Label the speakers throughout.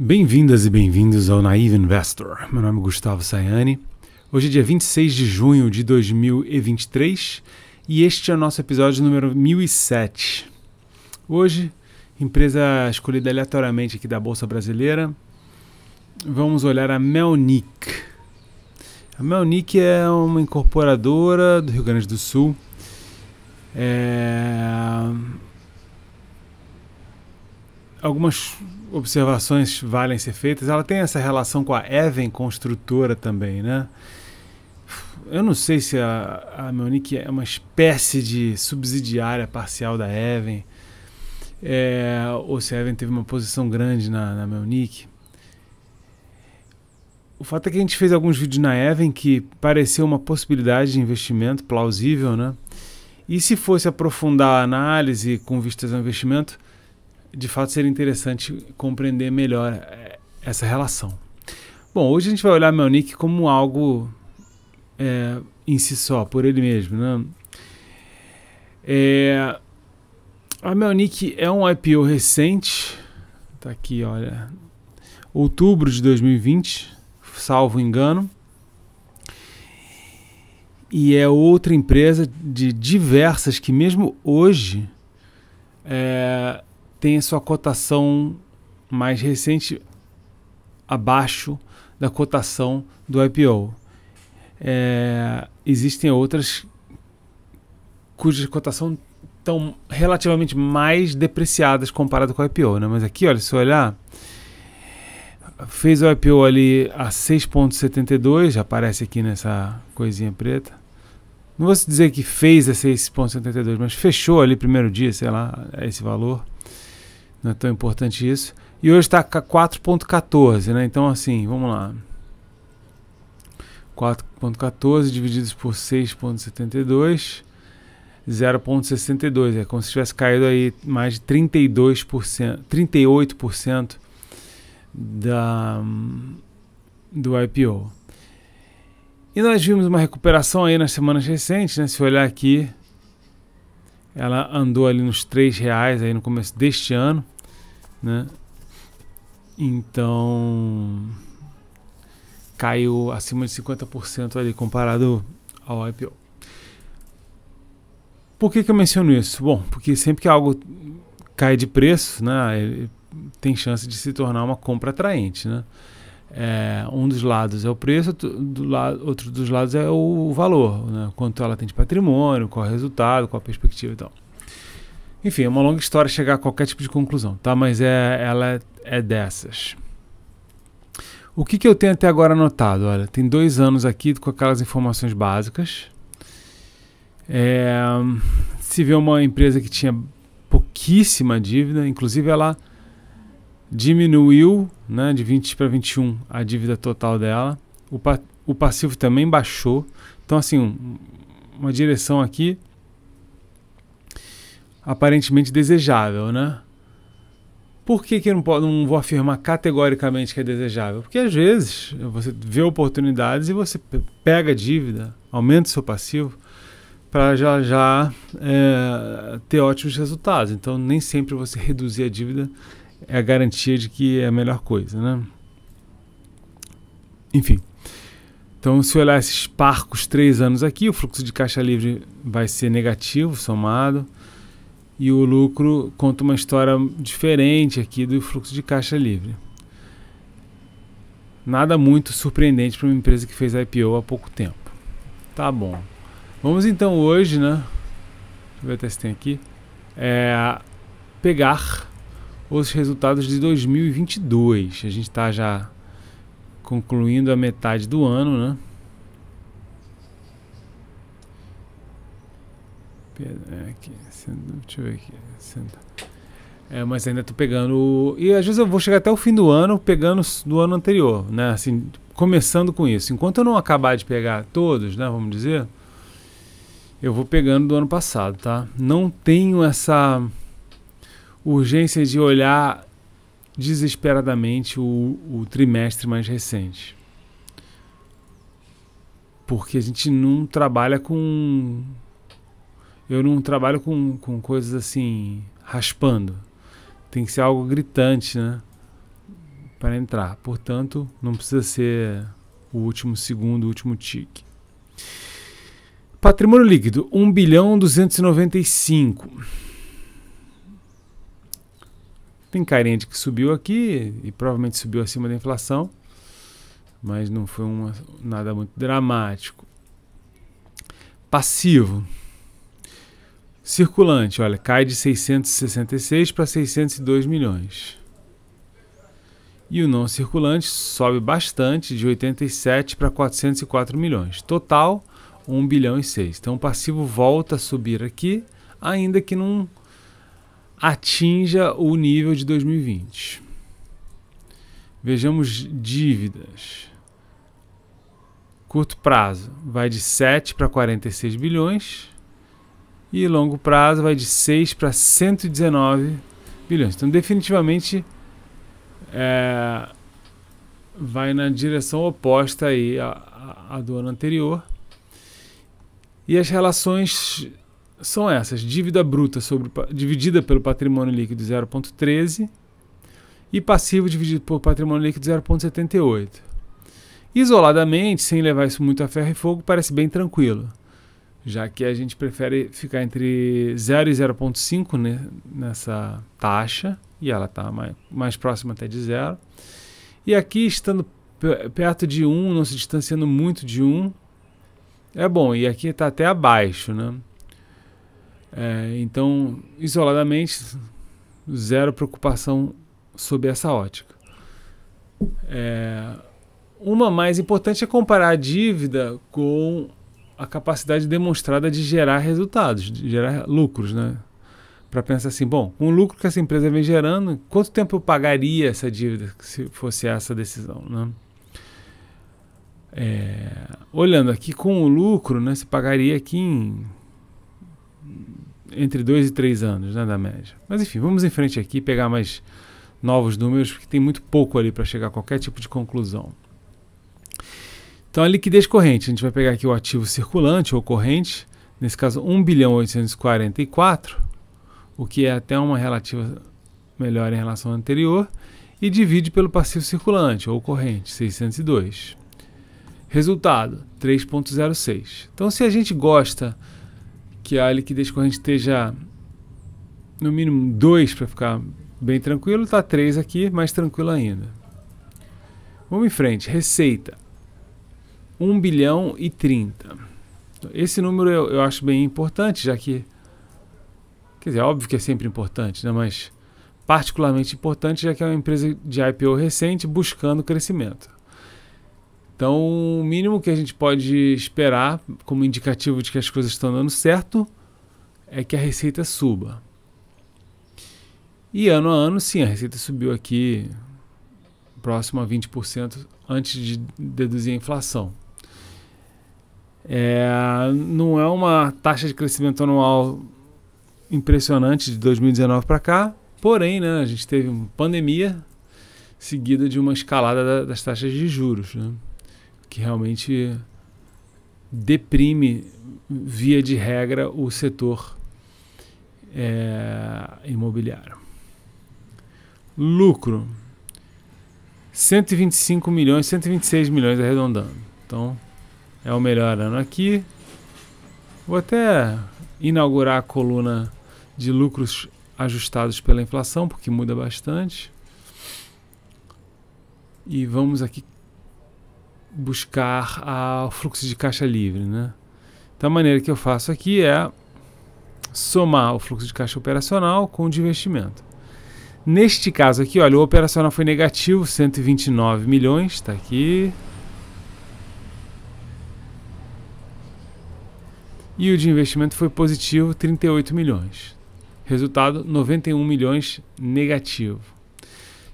Speaker 1: Bem-vindas e bem-vindos ao Naive Investor. Meu nome é Gustavo Sayani. Hoje é dia 26 de junho de 2023 e este é o nosso episódio número 1007. Hoje, empresa escolhida aleatoriamente aqui da Bolsa Brasileira, vamos olhar a Melnick. A Melnick é uma incorporadora do Rio Grande do Sul. É algumas observações valem ser feitas. Ela tem essa relação com a Even construtora também, né? Eu não sei se a, a Monique é uma espécie de subsidiária parcial da Even, é, ou se a Even teve uma posição grande na, na Monique. O fato é que a gente fez alguns vídeos na Even que pareceu uma possibilidade de investimento plausível, né? E se fosse aprofundar a análise com vistas ao investimento, de fato seria interessante compreender melhor eh, essa relação. Bom, hoje a gente vai olhar Melnick como algo é, em si só, por ele mesmo. Né? É, a Melnick é um IPO recente, tá aqui, olha, outubro de 2020, salvo engano. E é outra empresa de diversas que mesmo hoje é, tem a sua cotação mais recente abaixo da cotação do IPO. É, existem outras cuja cotação estão relativamente mais depreciadas comparado com o IPO, né? Mas aqui, olha, se olhar, fez o IPO ali a 6.72, já aparece aqui nessa coisinha preta. Não vou dizer que fez a 6.72, mas fechou ali primeiro dia, sei lá, esse valor. Não é tão importante isso. E hoje está 4.14, né? Então, assim, vamos lá. 4.14 divididos por 6.72, 0.62. É como se tivesse caído aí mais de 32%, 38% da, do IPO. E nós vimos uma recuperação aí nas semanas recentes, né? Se olhar aqui, ela andou ali nos três reais aí no começo deste ano, né? Então caiu acima de 50% ali comparado ao IPO. Por que, que eu menciono isso? Bom, porque sempre que algo cai de preço, né, tem chance de se tornar uma compra atraente, né? É, um dos lados é o preço, do lado, outro dos lados é o valor, né? quanto ela tem de patrimônio, qual é o resultado, qual a perspectiva e tal. Enfim, é uma longa história chegar a qualquer tipo de conclusão, tá? Mas é, ela é, é dessas. O que, que eu tenho até agora anotado? Olha, tem dois anos aqui com aquelas informações básicas. É, se vê uma empresa que tinha pouquíssima dívida, inclusive ela diminuiu né, de 20 para 21 a dívida total dela, o, pa o passivo também baixou. Então, assim, uma direção aqui aparentemente desejável, né? Por que, que eu não, posso, não vou afirmar categoricamente que é desejável? Porque às vezes você vê oportunidades e você pega a dívida, aumenta o seu passivo para já já é, ter ótimos resultados. Então nem sempre você reduzir a dívida é a garantia de que é a melhor coisa, né? Enfim. Então, se olhar esses parcos três anos aqui, o fluxo de caixa livre vai ser negativo, somado, e o lucro conta uma história diferente aqui do fluxo de caixa livre. Nada muito surpreendente para uma empresa que fez IPO há pouco tempo. Tá bom. Vamos então hoje, né? Deixa eu ver até se tem aqui. É pegar os resultados de 2022. A gente está já concluindo a metade do ano, né? É aqui, deixa eu ver aqui. É, mas ainda estou pegando. E às vezes eu vou chegar até o fim do ano pegando do ano anterior, né? Assim, começando com isso. Enquanto eu não acabar de pegar todos, né? Vamos dizer, eu vou pegando do ano passado, tá? Não tenho essa urgência de olhar desesperadamente o, o trimestre mais recente. Porque a gente não trabalha com. Eu não trabalho com, com coisas assim, raspando. Tem que ser algo gritante, né? Para entrar. Portanto, não precisa ser o último segundo, o último tique. Patrimônio líquido, 1 bilhão 295. Tem carente que subiu aqui e provavelmente subiu acima da inflação, mas não foi uma, nada muito dramático. Passivo. Circulante, olha, cai de 666 para 602 milhões. E o não circulante sobe bastante, de 87 para 404 milhões. Total, 1 bilhão e 6. Então o passivo volta a subir aqui, ainda que não atinja o nível de 2020. Vejamos dívidas. Curto prazo vai de 7 para 46 bilhões e longo prazo vai de 6 para 119 bilhões. Então, definitivamente é, vai na direção oposta aí à, à do ano anterior. E as relações são essas: dívida bruta sobre, dividida pelo patrimônio líquido 0,13 e passivo dividido por patrimônio líquido 0,78. Isoladamente, sem levar isso muito a ferro e fogo, parece bem tranquilo, já que a gente prefere ficar entre 0 e 0,5 né, nessa taxa, e ela está mais, mais próxima até de zero. E aqui, estando perto de 1, um, não se distanciando muito de 1, um, é bom, e aqui está até abaixo, né? É, então, isoladamente, zero preocupação sob essa ótica. É, uma mais importante é comparar a dívida com a capacidade demonstrada de gerar resultados, de gerar lucros, né? Para pensar assim, bom, com o lucro que essa empresa vem gerando, quanto tempo eu pagaria essa dívida se fosse essa decisão, né? É, olhando aqui com o lucro, né, se pagaria aqui em entre 2 e 3 anos, né, da média. Mas enfim, vamos em frente aqui, pegar mais novos números, porque tem muito pouco ali para chegar a qualquer tipo de conclusão. Então, a liquidez corrente, a gente vai pegar aqui o ativo circulante ou corrente, nesse caso 1 bilhão 844, o que é até uma relativa melhor em relação ao anterior, e divide pelo passivo circulante ou corrente, 602. Resultado, 3.06. Então, se a gente gosta que a liquidez corrente esteja no mínimo 2 para ficar bem tranquilo, está 3 aqui, mais tranquilo ainda. Vamos em frente, receita. 1 bilhão e 30. Esse número eu, eu acho bem importante, já que quer dizer, é óbvio que é sempre importante, né, mas particularmente importante já que é uma empresa de IPO recente buscando crescimento. Então, o mínimo que a gente pode esperar, como indicativo de que as coisas estão dando certo, é que a receita suba. E ano a ano, sim, a receita subiu aqui próximo a 20% antes de deduzir a inflação. É, não é uma taxa de crescimento anual impressionante de 2019 para cá, porém, né, a gente teve uma pandemia seguida de uma escalada da, das taxas de juros. Né? que realmente deprime, via de regra, o setor é, imobiliário. Lucro: 125 milhões, 126 milhões arredondando. Então é o melhor ano aqui. Vou até inaugurar a coluna de lucros ajustados pela inflação, porque muda bastante. E vamos aqui buscar o fluxo de caixa livre. Né? Então a maneira que eu faço aqui é somar o fluxo de caixa operacional com o de investimento. Neste caso aqui, olha, o operacional foi negativo, 129 milhões, está aqui. E o de investimento foi positivo, 38 milhões. Resultado, 91 milhões negativo.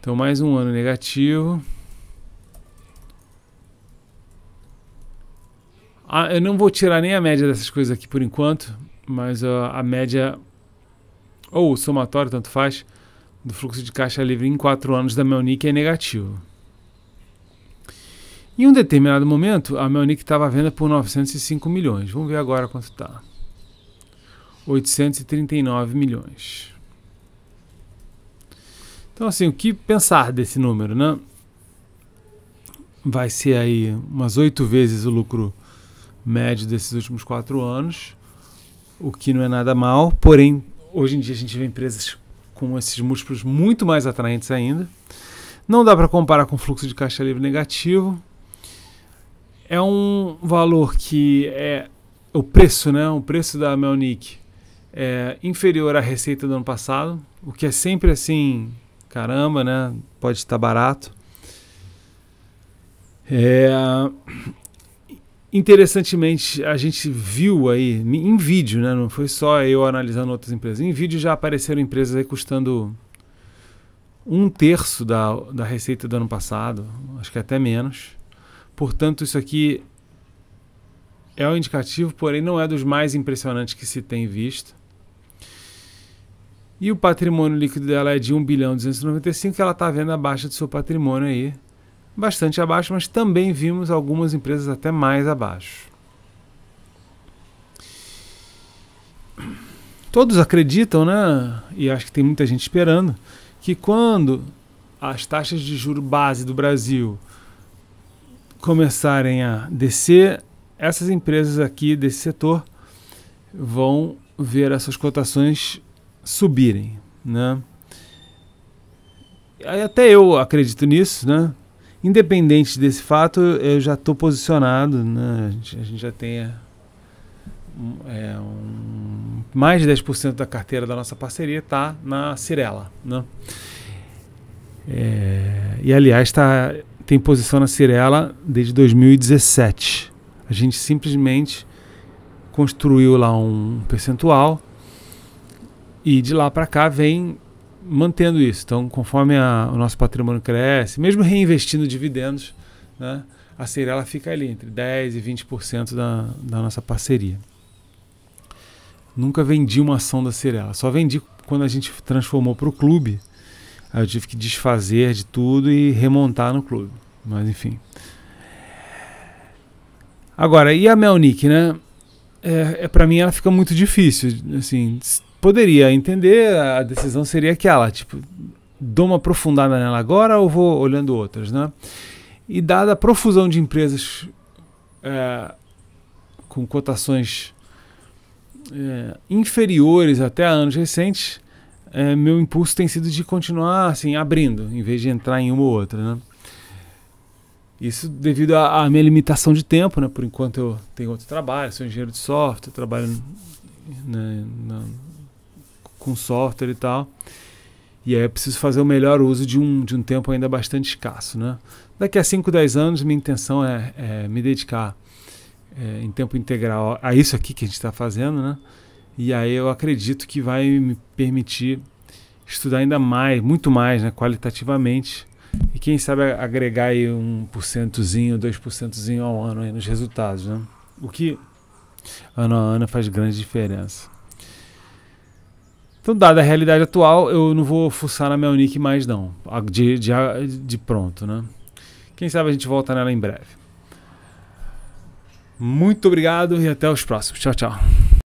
Speaker 1: Então, mais um ano negativo. Ah, eu não vou tirar nem a média dessas coisas aqui por enquanto, mas uh, a média, ou o somatório, tanto faz, do fluxo de caixa livre em 4 anos da Melnick é negativo. Em um determinado momento, a Melnick estava à venda por 905 milhões. Vamos ver agora quanto está. 839 milhões. Então, assim, o que pensar desse número, né? Vai ser aí umas oito vezes o lucro médio desses últimos quatro anos, o que não é nada mal, porém, hoje em dia a gente vê empresas com esses múltiplos muito mais atraentes ainda. Não dá para comparar com fluxo de caixa livre negativo. É um valor que é o preço, né? O preço da Melnick é inferior à receita do ano passado, o que é sempre assim, caramba, né? Pode estar barato. É, Interessantemente, a gente viu aí, em vídeo, né? não foi só eu analisando outras empresas, em vídeo já apareceram empresas aí custando um terço da, da receita do ano passado, acho que até menos. Portanto, isso aqui é um indicativo, porém não é dos mais impressionantes que se tem visto. E o patrimônio líquido dela é de 1 bilhão 295, que ela está vendo a baixa do seu patrimônio aí, bastante abaixo, mas também vimos algumas empresas até mais abaixo. Todos acreditam, né? E acho que tem muita gente esperando que quando as taxas de juro base do Brasil começarem a descer, essas empresas aqui desse setor vão ver essas cotações subirem, né? até eu acredito nisso, né? Independente desse fato, eu já estou posicionado, né? a, gente, a gente já tem é, um, é, mais de 10% da carteira da nossa parceria está na Cirela. Né? É, e aliás, tá, tem posição na Cirela desde 2017. A gente simplesmente construiu lá um percentual e de lá para cá vem mantendo isso. Então, conforme a, o nosso patrimônio cresce, mesmo reinvestindo dividendos, né, a Cirela fica ali entre 10% e 20% da, da nossa parceria. Nunca vendi uma ação da Cirela. Só vendi quando a gente transformou para o clube. Aí eu tive que desfazer de tudo e remontar no clube. Mas enfim. Agora, e a Melnick, né? É, é para mim ela fica muito difícil, assim, poderia entender, a decisão seria aquela, tipo, dou uma aprofundada nela agora ou vou olhando outras, né? E dada a profusão de empresas é, com cotações é, inferiores até a anos recentes, é, meu impulso tem sido de continuar assim abrindo, em vez de entrar em uma ou outra, né? Isso devido à minha limitação de tempo, né? Por enquanto eu tenho outro trabalho, sou engenheiro de software, trabalho né, na, na com software e tal. E aí é preciso fazer o melhor uso de um, de um tempo ainda bastante escasso. Né? Daqui a 5, 10 anos, minha intenção é, é me dedicar é, em tempo integral a isso aqui que a gente está fazendo. Né? E aí eu acredito que vai me permitir estudar ainda mais, muito mais, né, qualitativamente. E quem sabe agregar aí um porcentozinho, dois porcentozinho ao ano nos resultados, né? O que ano a ano faz grande diferença. Então, dada a realidade atual, eu não vou fuçar na minha Unic mais, não. De, de, de pronto, né? Quem sabe a gente volta nela em breve. Muito obrigado e até os próximos. Tchau, tchau.